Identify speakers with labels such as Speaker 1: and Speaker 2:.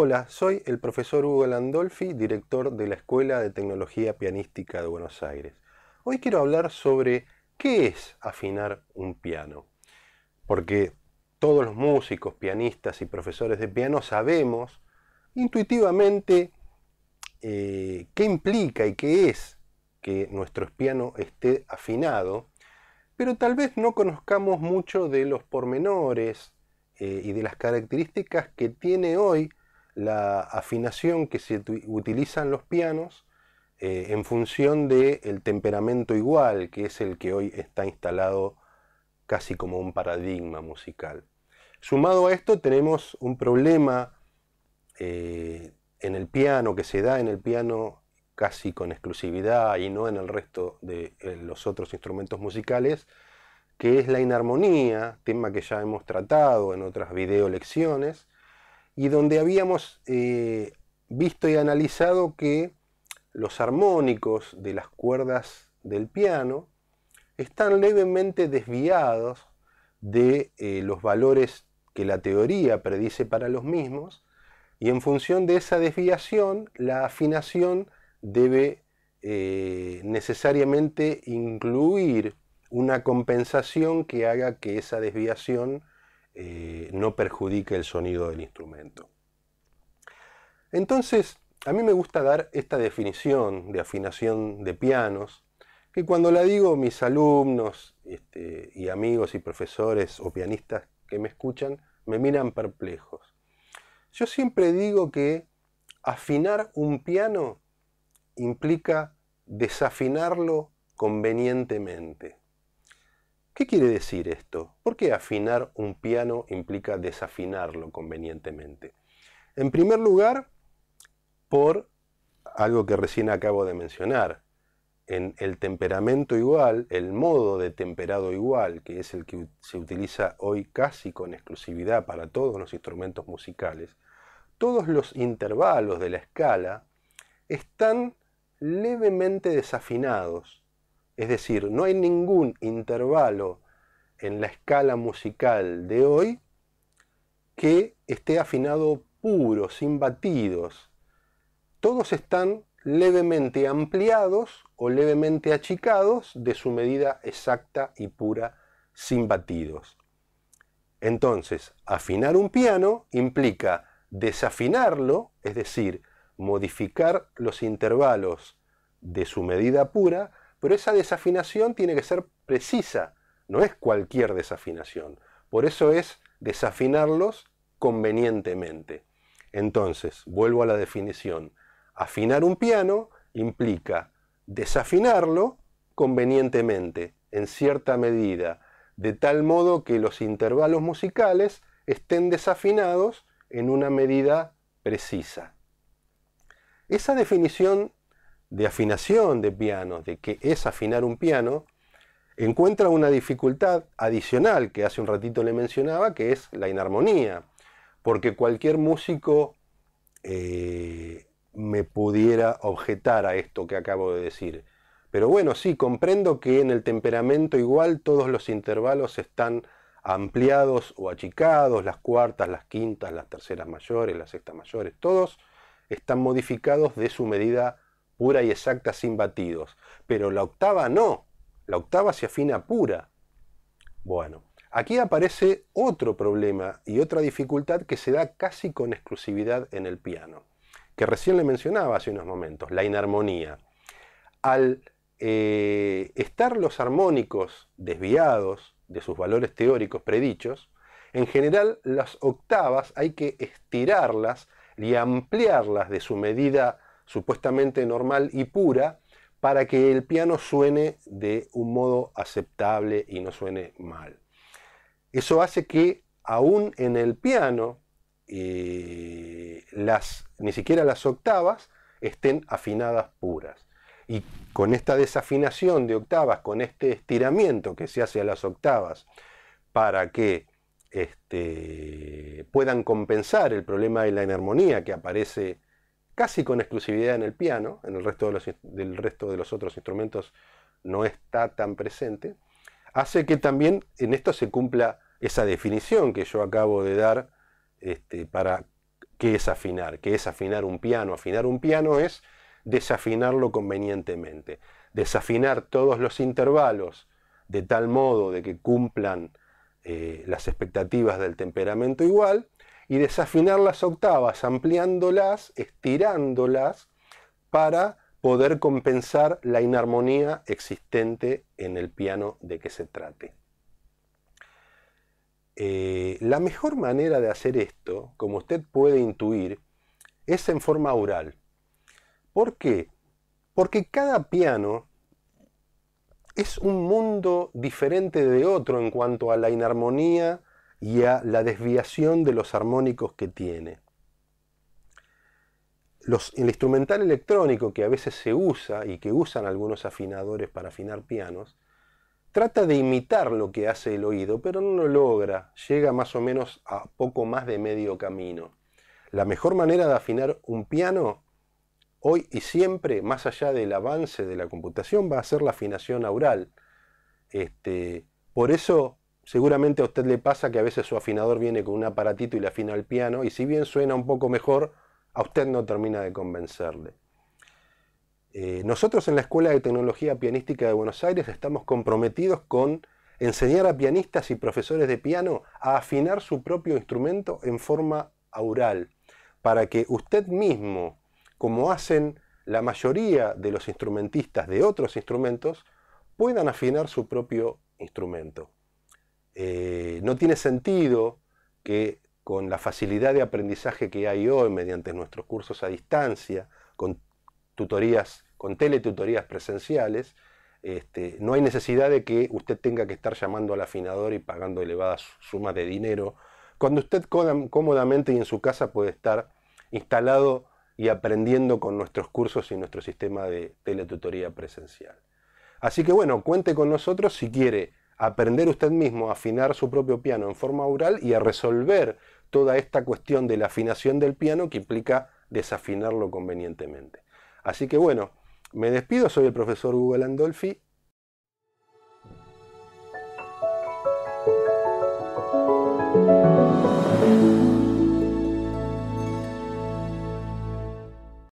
Speaker 1: Hola, soy el profesor Hugo Landolfi, director de la Escuela de Tecnología Pianística de Buenos Aires. Hoy quiero hablar sobre qué es afinar un piano. Porque todos los músicos, pianistas y profesores de piano sabemos intuitivamente eh, qué implica y qué es que nuestro piano esté afinado, pero tal vez no conozcamos mucho de los pormenores eh, y de las características que tiene hoy la afinación que se utilizan los pianos eh, en función del temperamento igual, que es el que hoy está instalado casi como un paradigma musical. Sumado a esto tenemos un problema eh, en el piano, que se da en el piano casi con exclusividad y no en el resto de eh, los otros instrumentos musicales, que es la inarmonía, tema que ya hemos tratado en otras video lecciones y donde habíamos eh, visto y analizado que los armónicos de las cuerdas del piano están levemente desviados de eh, los valores que la teoría predice para los mismos y en función de esa desviación la afinación debe eh, necesariamente incluir una compensación que haga que esa desviación eh, no perjudique el sonido del instrumento. Entonces, a mí me gusta dar esta definición de afinación de pianos, que cuando la digo mis alumnos este, y amigos y profesores o pianistas que me escuchan, me miran perplejos. Yo siempre digo que afinar un piano implica desafinarlo convenientemente. ¿Qué quiere decir esto? ¿Por qué afinar un piano implica desafinarlo convenientemente? En primer lugar, por algo que recién acabo de mencionar. En el temperamento igual, el modo de temperado igual, que es el que se utiliza hoy casi con exclusividad para todos los instrumentos musicales, todos los intervalos de la escala están levemente desafinados es decir, no hay ningún intervalo en la escala musical de hoy que esté afinado puro, sin batidos. Todos están levemente ampliados o levemente achicados de su medida exacta y pura, sin batidos. Entonces, afinar un piano implica desafinarlo, es decir, modificar los intervalos de su medida pura pero esa desafinación tiene que ser precisa, no es cualquier desafinación. Por eso es desafinarlos convenientemente. Entonces, vuelvo a la definición. Afinar un piano implica desafinarlo convenientemente, en cierta medida, de tal modo que los intervalos musicales estén desafinados en una medida precisa. Esa definición de afinación de piano, de que es afinar un piano, encuentra una dificultad adicional que hace un ratito le mencionaba, que es la inarmonía. Porque cualquier músico eh, me pudiera objetar a esto que acabo de decir. Pero bueno, sí, comprendo que en el temperamento igual todos los intervalos están ampliados o achicados, las cuartas, las quintas, las terceras mayores, las sextas mayores, todos están modificados de su medida pura y exacta sin batidos. Pero la octava no, la octava se afina pura. Bueno, aquí aparece otro problema y otra dificultad que se da casi con exclusividad en el piano, que recién le mencionaba hace unos momentos, la inarmonía. Al eh, estar los armónicos desviados de sus valores teóricos predichos, en general las octavas hay que estirarlas y ampliarlas de su medida supuestamente normal y pura para que el piano suene de un modo aceptable y no suene mal. Eso hace que aún en el piano eh, las, ni siquiera las octavas estén afinadas puras. Y con esta desafinación de octavas, con este estiramiento que se hace a las octavas para que este, puedan compensar el problema de la inarmonía que aparece casi con exclusividad en el piano, en el resto de los, del resto de los otros instrumentos no está tan presente, hace que también en esto se cumpla esa definición que yo acabo de dar este, para qué es afinar, qué es afinar un piano. Afinar un piano es desafinarlo convenientemente, desafinar todos los intervalos de tal modo de que cumplan eh, las expectativas del temperamento igual y desafinar las octavas, ampliándolas, estirándolas, para poder compensar la inarmonía existente en el piano de que se trate. Eh, la mejor manera de hacer esto, como usted puede intuir, es en forma oral. ¿Por qué? Porque cada piano es un mundo diferente de otro en cuanto a la inarmonía y a la desviación de los armónicos que tiene. el instrumental electrónico que a veces se usa y que usan algunos afinadores para afinar pianos, trata de imitar lo que hace el oído, pero no lo logra, llega más o menos a poco más de medio camino. La mejor manera de afinar un piano hoy y siempre, más allá del avance de la computación, va a ser la afinación aural. Este, por eso Seguramente a usted le pasa que a veces su afinador viene con un aparatito y le afina el piano y si bien suena un poco mejor, a usted no termina de convencerle. Eh, nosotros en la Escuela de Tecnología Pianística de Buenos Aires estamos comprometidos con enseñar a pianistas y profesores de piano a afinar su propio instrumento en forma aural, para que usted mismo, como hacen la mayoría de los instrumentistas de otros instrumentos, puedan afinar su propio instrumento. Eh, no tiene sentido que con la facilidad de aprendizaje que hay hoy mediante nuestros cursos a distancia, con tutorías, con teletutorías presenciales, este, no hay necesidad de que usted tenga que estar llamando al afinador y pagando elevadas sumas de dinero, cuando usted cómodamente y en su casa puede estar instalado y aprendiendo con nuestros cursos y nuestro sistema de teletutoría presencial. Así que bueno, cuente con nosotros si quiere aprender usted mismo a afinar su propio piano en forma oral y a resolver toda esta cuestión de la afinación del piano que implica desafinarlo convenientemente. Así que bueno, me despido, soy el profesor Google Andolfi.